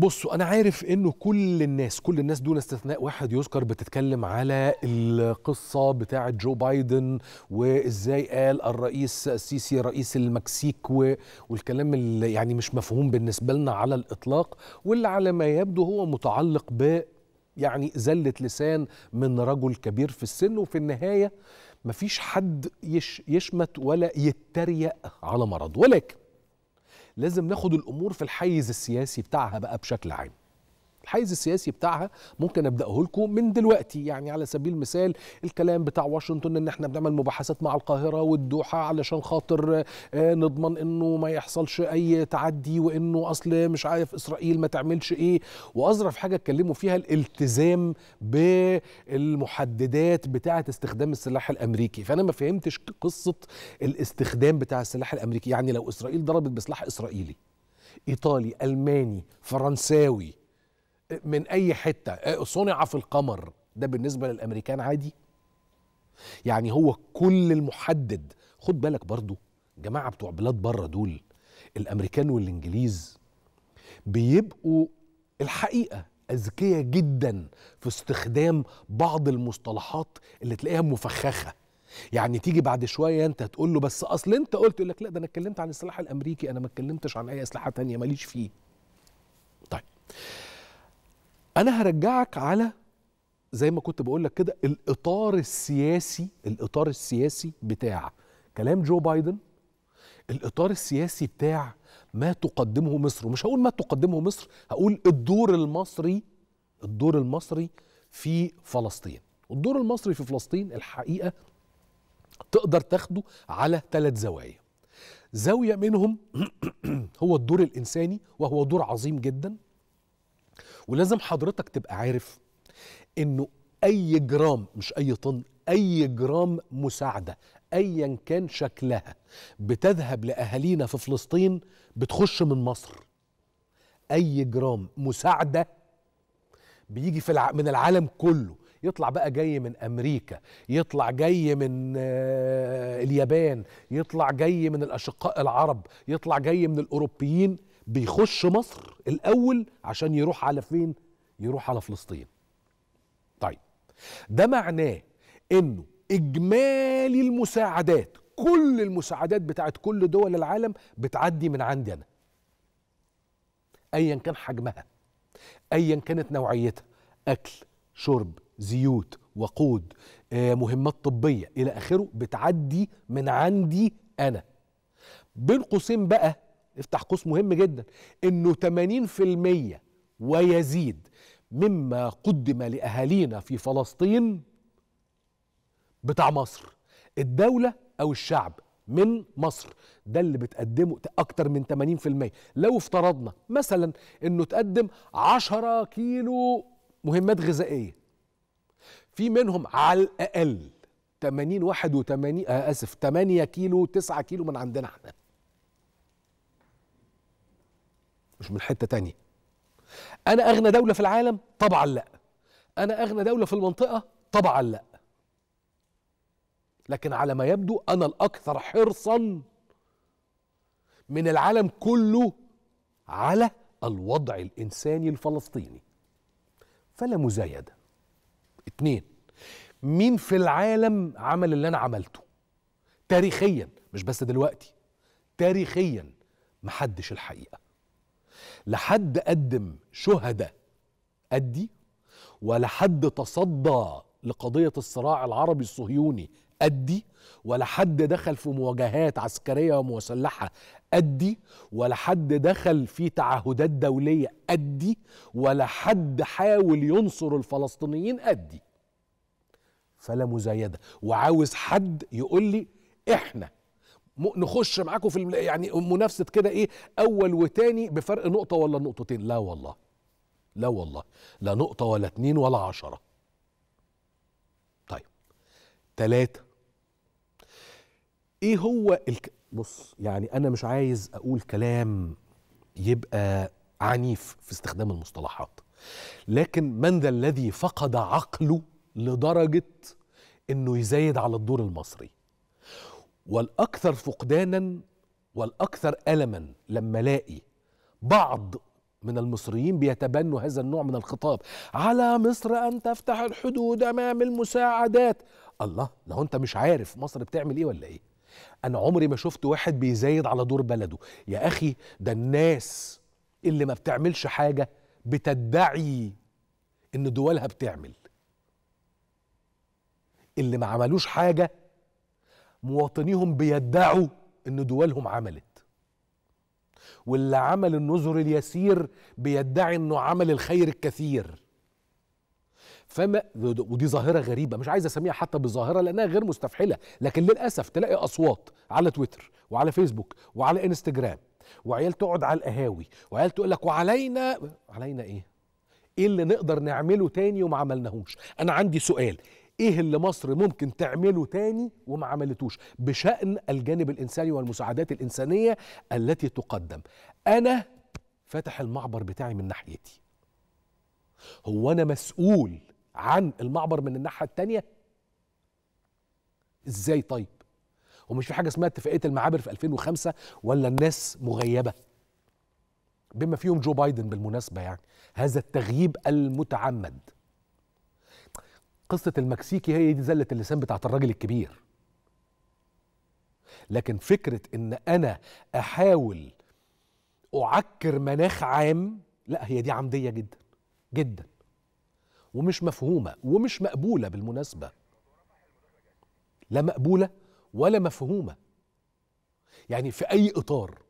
بصوا انا عارف انه كل الناس كل الناس دون استثناء واحد يذكر بتتكلم على القصه بتاعه جو بايدن وازاي قال الرئيس السيسي رئيس المكسيك والكلام اللي يعني مش مفهوم بالنسبه لنا على الاطلاق واللي على ما يبدو هو متعلق ب يعني زله لسان من رجل كبير في السن وفي النهايه مفيش حد يش يشمت ولا يتريق على مرض ولكن لازم ناخد الامور في الحيز السياسي بتاعها بقى بشكل عام الحيز السياسي بتاعها ممكن ابداه لكم من دلوقتي يعني على سبيل المثال الكلام بتاع واشنطن ان احنا بنعمل مباحثات مع القاهره والدوحه علشان خاطر آه، نضمن انه ما يحصلش اي تعدي وانه اصل مش عارف اسرائيل ما تعملش ايه واظرف حاجه اتكلموا فيها الالتزام بالمحددات بتاعه استخدام السلاح الامريكي فانا ما فهمتش قصه الاستخدام بتاع السلاح الامريكي يعني لو اسرائيل ضربت بسلاح اسرائيلي ايطالي الماني فرنساوي من اي حته صنع في القمر ده بالنسبه للامريكان عادي يعني هو كل المحدد خد بالك برضو جماعه بتوع بلاد بره دول الامريكان والانجليز بيبقوا الحقيقه اذكياء جدا في استخدام بعض المصطلحات اللي تلاقيها مفخخه يعني تيجي بعد شويه انت تقول له بس اصل انت قلت يقول لك لا ده انا اتكلمت عن السلاح الامريكي انا ما اتكلمتش عن اي اسلحه تانية ماليش فيه طيب انا هرجعك على زي ما كنت بقول لك كده الاطار السياسي الاطار السياسي بتاع كلام جو بايدن الاطار السياسي بتاع ما تقدمه مصر ومش هقول ما تقدمه مصر هقول الدور المصري الدور المصري في فلسطين والدور المصري في فلسطين الحقيقه تقدر تاخده على ثلاث زوايا زاويه منهم هو الدور الانساني وهو دور عظيم جدا ولازم حضرتك تبقى عارف انه اي جرام مش اي طن اي جرام مساعده ايا كان شكلها بتذهب لاهالينا في فلسطين بتخش من مصر اي جرام مساعده بيجي في الع... من العالم كله يطلع بقى جاي من امريكا يطلع جاي من آه، اليابان يطلع جاي من الاشقاء العرب يطلع جاي من الاوروبيين بيخش مصر الاول عشان يروح على فين يروح على فلسطين طيب ده معناه انه اجمالي المساعدات كل المساعدات بتاعت كل دول العالم بتعدي من عندي انا ايا كان حجمها ايا كانت نوعيتها اكل شرب زيوت وقود آه، مهمات طبيه الى اخره بتعدي من عندي انا بين قوسين بقى افتح قوس مهم جدا انه 80% ويزيد مما قدم لاهالينا في فلسطين بتاع مصر الدولة او الشعب من مصر ده اللي بتقدمه اكتر من 80% لو افترضنا مثلا انه تقدم 10 كيلو مهمات غذائية في منهم على الاقل 80 81 آه، اسف 8 كيلو 9 كيلو من عندنا احنا مش من حته تانية انا اغنى دوله في العالم طبعا لا انا اغنى دوله في المنطقه طبعا لا لكن على ما يبدو انا الاكثر حرصا من العالم كله على الوضع الانساني الفلسطيني فلا مزايده اتنين مين في العالم عمل اللي انا عملته تاريخيا مش بس دلوقتي تاريخيا محدش الحقيقه لحد قدم شهداء أدي ولا حد تصدى لقضية الصراع العربي الصهيوني أدي ولا حد دخل في مواجهات عسكرية ومسلحة أدي ولا حد دخل في تعهدات دولية أدي ولا حد حاول ينصر الفلسطينيين أدي فلا مزايدة وعاوز حد يقول لي إحنا نخش معاكم في يعني منافسه كده ايه اول وتاني بفرق نقطه ولا نقطتين لا والله لا والله لا نقطه ولا اتنين ولا عشره طيب تلاته ايه هو الك... بص يعني انا مش عايز اقول كلام يبقى عنيف في استخدام المصطلحات لكن من ذا الذي فقد عقله لدرجه انه يزايد على الدور المصري والاكثر فقدانا والاكثر الما لما الاقي بعض من المصريين بيتبنوا هذا النوع من الخطاب على مصر ان تفتح الحدود امام المساعدات الله لو انت مش عارف مصر بتعمل ايه ولا ايه انا عمري ما شفت واحد بيزايد على دور بلده يا اخي ده الناس اللي ما بتعملش حاجه بتدعي ان دولها بتعمل اللي ما عملوش حاجه مواطنيهم بيدعوا ان دولهم عملت واللي عمل النذر اليسير بيدعي انه عمل الخير الكثير فما ودي ظاهرة غريبة مش عايز أسميها حتى بظاهرة لأنها غير مستفحلة لكن للأسف تلاقي أصوات على تويتر وعلى فيسبوك وعلى انستجرام وعيال تقعد على القهاوي وعيال تقول لك وعلينا علينا إيه؟ إيه اللي نقدر نعمله تاني وما عملناهوش؟ أنا عندي سؤال ايه اللي مصر ممكن تعمله تاني وما عملتوش بشان الجانب الانساني والمساعدات الانسانيه التي تقدم انا فاتح المعبر بتاعي من ناحيتي هو انا مسؤول عن المعبر من الناحيه التانيه ازاي طيب ومش في حاجه اسمها اتفاقيه المعابر في 2005 ولا الناس مغيبه بما فيهم جو بايدن بالمناسبه يعني هذا التغييب المتعمد قصه المكسيكي هي دي زله اللسان بتاعت الراجل الكبير لكن فكره ان انا احاول اعكر مناخ عام لا هي دي عمديه جدا جدا ومش مفهومه ومش مقبوله بالمناسبه لا مقبوله ولا مفهومه يعني في اي اطار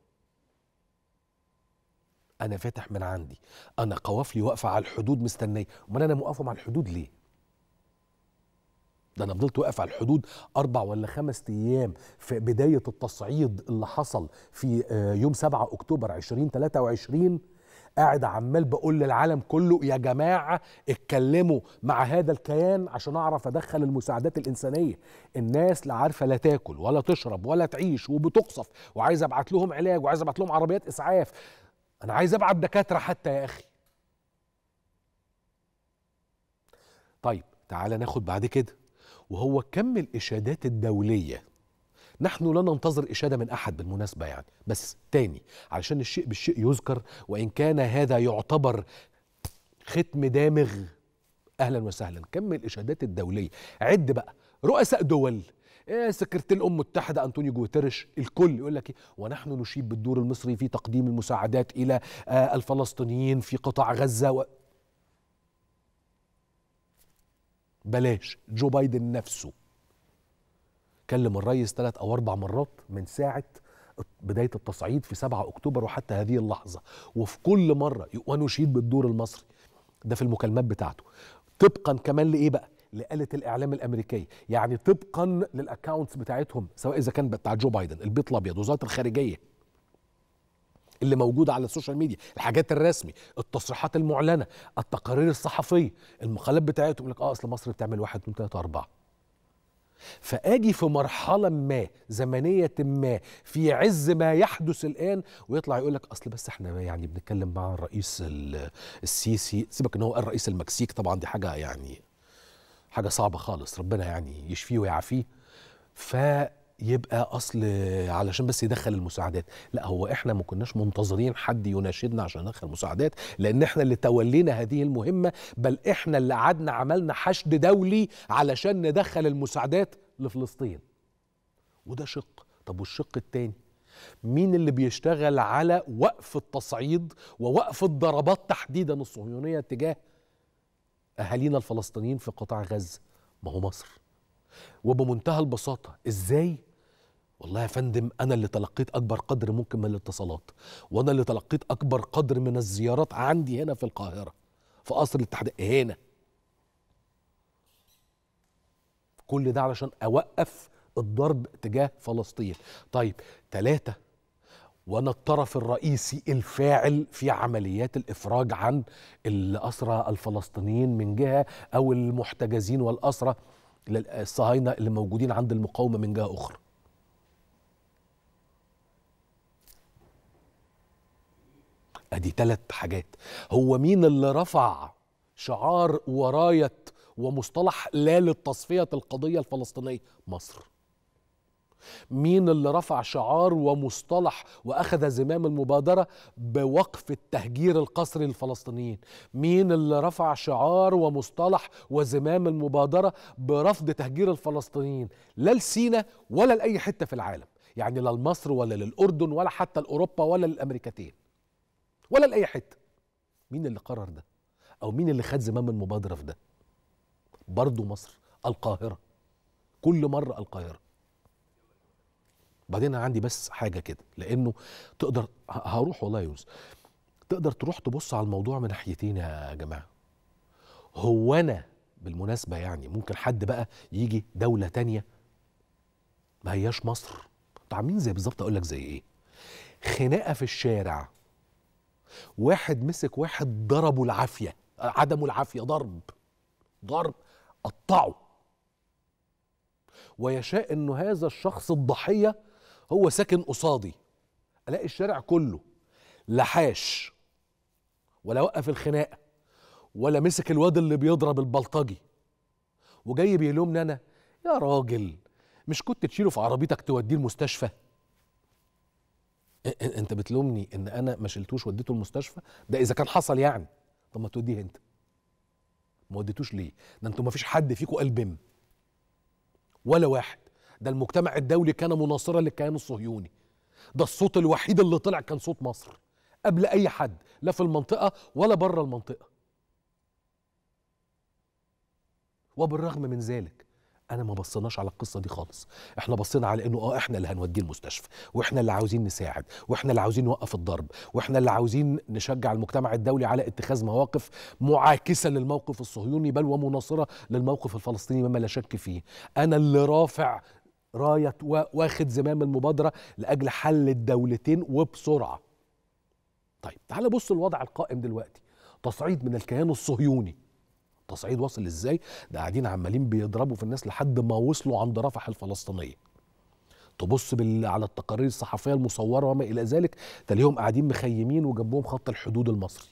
انا فاتح من عندي انا قوافلي واقفه على الحدود مستنيه امال انا موقفهم على الحدود ليه ده انا فضلت واقف على الحدود اربع ولا خمس ايام في بدايه التصعيد اللي حصل في آه، يوم 7 اكتوبر 2023 قاعد عمال بقول للعالم كله يا جماعه اتكلموا مع هذا الكيان عشان اعرف ادخل المساعدات الانسانيه الناس لا عارفه لا تاكل ولا تشرب ولا تعيش وبتقصف وعايز ابعت لهم علاج وعايز ابعت لهم عربيات اسعاف انا عايز ابعت دكاتره حتى يا اخي طيب تعالى ناخد بعد كده وهو كم الإشادات الدولية نحن لا ننتظر إشادة من أحد بالمناسبة يعني بس تاني علشان الشيء بالشيء يذكر وإن كان هذا يعتبر ختم دامغ أهلا وسهلا كم الإشادات الدولية عد بقى رؤساء دول إيه سكرتير الامم المتحده انطونيو جوتيرش الكل يقول لك إيه ونحن نشيد بالدور المصري في تقديم المساعدات الى آه، الفلسطينيين في قطاع غزه و... بلاش جو بايدن نفسه كلم الرئيس ثلاث أو أربع مرات من ساعة بداية التصعيد في 7 أكتوبر وحتى هذه اللحظة وفي كل مرة ونشيد بالدور المصري ده في المكالمات بتاعته طبقا كمان لإيه بقى؟ لآلة الإعلام الأمريكية يعني طبقا للأكاونتس بتاعتهم سواء إذا كان بتاع جو بايدن البيت الأبيض وزارة الخارجية اللي موجوده على السوشيال ميديا الحاجات الرسمي التصريحات المعلنه التقارير الصحفيه المقالات بتاعته يقول لك اه اصل مصر بتعمل واحد 2 3 اربعه فاجي في مرحله ما زمنيه ما في عز ما يحدث الان ويطلع يقول لك اصل بس احنا يعني بنتكلم مع الرئيس السيسي سيبك ان هو الرئيس المكسيك طبعا دي حاجه يعني حاجه صعبه خالص ربنا يعني يشفيه ويعافيه ف يبقى اصل علشان بس يدخل المساعدات لا هو احنا ما كناش منتظرين حد يناشدنا عشان ندخل مساعدات لان احنا اللي تولينا هذه المهمه بل احنا اللي قعدنا عملنا حشد دولي علشان ندخل المساعدات لفلسطين وده شق طب والشق التاني مين اللي بيشتغل على وقف التصعيد ووقف الضربات تحديدا الصهيونيه تجاه اهالينا الفلسطينيين في قطاع غزه ما هو مصر وبمنتهى البساطه ازاي والله يا فندم انا اللي تلقيت اكبر قدر ممكن من الاتصالات وانا اللي تلقيت اكبر قدر من الزيارات عندي هنا في القاهره في قصر الاتحاد هنا كل ده علشان اوقف الضرب تجاه فلسطين طيب تلاتة وانا الطرف الرئيسي الفاعل في عمليات الافراج عن الاسرى الفلسطينيين من جهه او المحتجزين والاسرى الصهاينه اللي موجودين عند المقاومه من جهه اخرى ادي ثلاث حاجات هو مين اللي رفع شعار ورايه ومصطلح لا للتصفيه القضيه الفلسطينيه مصر مين اللي رفع شعار ومصطلح واخذ زمام المبادره بوقف التهجير القسري للفلسطينيين مين اللي رفع شعار ومصطلح وزمام المبادره برفض تهجير الفلسطينيين لا لسينا ولا لاي حته في العالم يعني لا لمصر ولا للاردن ولا حتى لاوروبا ولا للامريكتين ولا لاي حته مين اللي قرر ده او مين اللي خد زمام المبادره في ده برضه مصر القاهره كل مره القاهره بعدين انا عندي بس حاجه كده لانه تقدر هروح والله يا يونس تقدر تروح تبص على الموضوع من ناحيتين يا جماعه هو انا بالمناسبه يعني ممكن حد بقى يجي دوله تانية ما هياش مصر طب عاملين زي بالظبط اقول لك زي ايه خناقه في الشارع واحد مسك واحد ضربه العافيه عدمه العافيه ضرب ضرب قطعه ويشاء انه هذا الشخص الضحيه هو ساكن قصادي الاقي الشارع كله لحاش ولا وقف الخناقه ولا مسك الواد اللي بيضرب البلطجي وجاي بيلومني انا يا راجل مش كنت تشيله في عربيتك توديه المستشفى انت بتلومني ان انا ما شلتوش وديته المستشفى ده اذا كان حصل يعني طب ما توديه انت ما وديتوش ليه ده انتوا ما فيش حد فيكم بم ولا واحد ده المجتمع الدولي كان مناصرا للكيان الصهيوني ده الصوت الوحيد اللي طلع كان صوت مصر قبل اي حد لا في المنطقه ولا بره المنطقه وبالرغم من ذلك انا ما بصيناش على القصه دي خالص احنا بصينا على انه اه احنا اللي هنوديه المستشفى واحنا اللي عاوزين نساعد واحنا اللي عاوزين نوقف الضرب واحنا اللي عاوزين نشجع المجتمع الدولي على اتخاذ مواقف معاكسه للموقف الصهيوني بل ومناصره للموقف الفلسطيني مما لا شك فيه انا اللي رافع رايه واخد زمام المبادره لاجل حل الدولتين وبسرعه طيب تعال بص الوضع القائم دلوقتي تصعيد من الكيان الصهيوني التصعيد وصل ازاي ده قاعدين عمالين بيضربوا في الناس لحد ما وصلوا عند رفح الفلسطينيه تبص بال... على التقارير الصحفيه المصوره وما الى ذلك تلاقيهم قاعدين مخيمين وجنبهم خط الحدود المصري